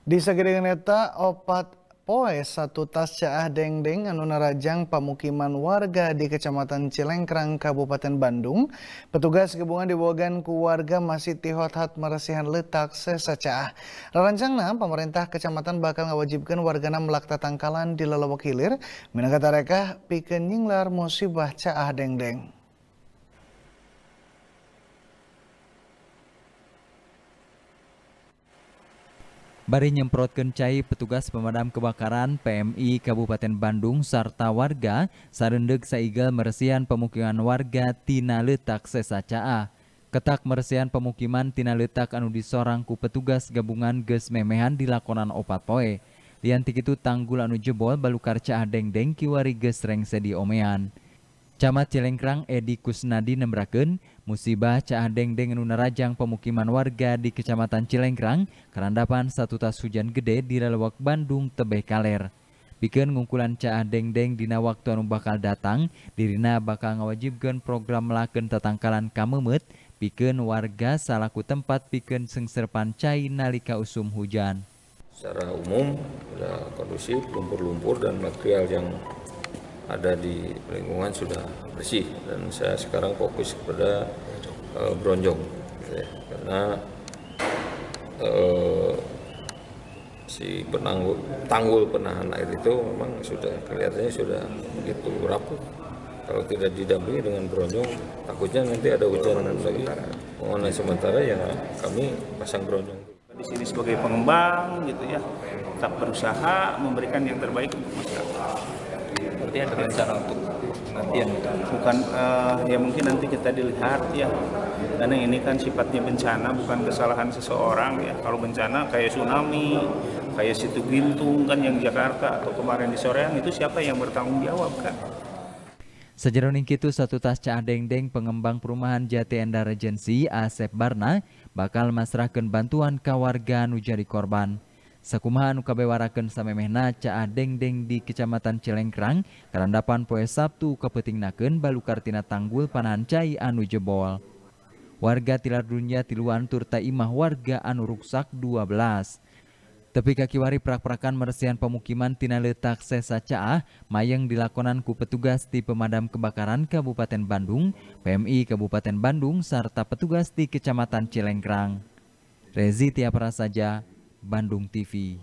Di sagedeng neta opat poe satu tas caah dengdeng anu narajang pamukiman warga di Kecamatan Cilengkrang, Kabupaten Bandung. Petugas gabungan dibogan ku warga masih tihot-hat meresihan letak sesacaah. Rarancangna pemerintah kecamatan bakal ngawajibkan wargana melakta tangkalan di lelawak hilir. Minangkata reka pikenying lar musibah caah dengdeng. -deng. Bari nyemprot cai petugas pemadam kebakaran PMI Kabupaten Bandung serta warga sarendeg saigal meresian pemukiman warga tina letak sesacaa. Ketak meresian pemukiman tina letak anu disorang ku petugas gabungan ges memehan di lakonan opat poe. Lian tikitu tanggul anu jebol balukar deng-deng kiwari ges rengse di omean. Camat Cilengkrang Edi Kusnadi nembraken musibah caadeng dengan nunarajang pemukiman warga di Kecamatan Cilengkrang kerandapan satu tas hujan gede di Lelewak Bandung Tebeh Kaler. Bikin ngungkulan caadeng deng dina waktu anu bakal datang, dirina bakal ngawajibkan program melakukan tatangkalan kamemet, bikin warga salaku tempat bikin sengserpan cai nalika usum hujan. Secara umum, ya kondusif, lumpur-lumpur dan material yang ada di lingkungan sudah bersih dan saya sekarang fokus kepada e, Bronjong ya. karena e, si penanggul tanggul penahan air itu memang sudah kelihatannya sudah begitu rapuh kalau tidak didampingi dengan Bronjong takutnya nanti ada hujan lagi mengenai sementara ya kami pasang Bronjong di sini sebagai pengembang gitu ya tetap berusaha memberikan yang terbaik untuk masyarakat berarti ada rencana untuk latihan bukan uh, ya mungkin nanti kita dilihat ya karena ini kan sifatnya bencana bukan kesalahan seseorang ya kalau bencana kayak tsunami kayak situ Gintung kan yang Jakarta atau kemarin di Soreang itu siapa yang bertanggung jawab kan Sejeroning itu satu tas Deng pengembang perumahan Jati Endar Regency Asep Barna bakal masrahkan bantuan ke warga nu jadi korban. Sakumahan kabewaraken samemehna caa dengdeng di Kecamatan Cilengkrang karandapan poe Sabtu balu balukartina tanggul panancai anu jebol. Warga tilar dunya tiluan turta imah warga anu ruksak 12. Tepi kakiwari prak-prakan meresian pemukiman tina letak sesa caah mayang dilakonan ku petugas di pemadam kebakaran Kabupaten Bandung, PMI Kabupaten Bandung, serta petugas di Kecamatan Cilengkrang. Rezi Tiap saja. Bandung TV